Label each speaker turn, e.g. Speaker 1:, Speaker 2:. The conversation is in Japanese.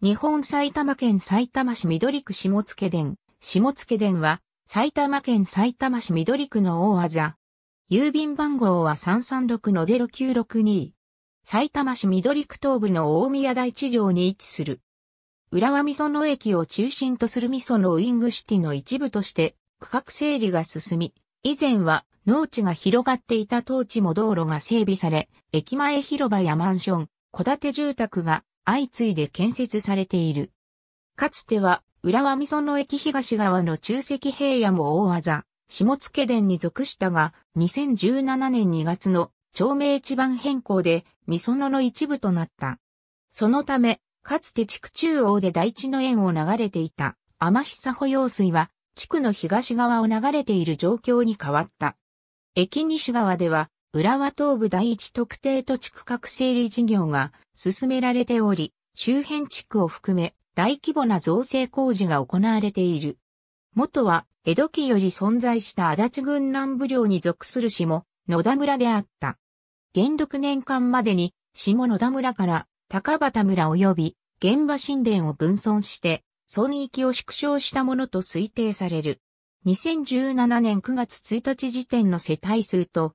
Speaker 1: 日本埼玉県埼玉市緑区下付電、
Speaker 2: 下付電は、埼玉県埼玉市緑区の大技。郵便番号は336-0962。埼玉市緑区東部の大宮台地上に位置する。浦和噌の駅を中心とする噌のウイングシティの一部として、区画整理が進み、以前は農地が広がっていた当地も道路が整備され、駅前広場やマンション、戸建て住宅が相次いで建設されている。かつては、浦和美園駅東側の中石平野も大技、下付殿に属したが、2017年2月の町名地盤変更で、美園の一部となった。そのため、かつて地区中央で大地の縁を流れていた、天久保用水は、地区の東側を流れている状況に変わった。駅西側では、浦和東部第一特定土地区画整理事業が進められており、周辺地区を含め大規模な造成工事が行われている。元は江戸期より存在した足立郡南部領に属する下野田村であった。元禄年間までに下野田村から高畑村及び現場神殿を分村して村域を縮小したものと推定される。2017年9月1日時点の世帯数と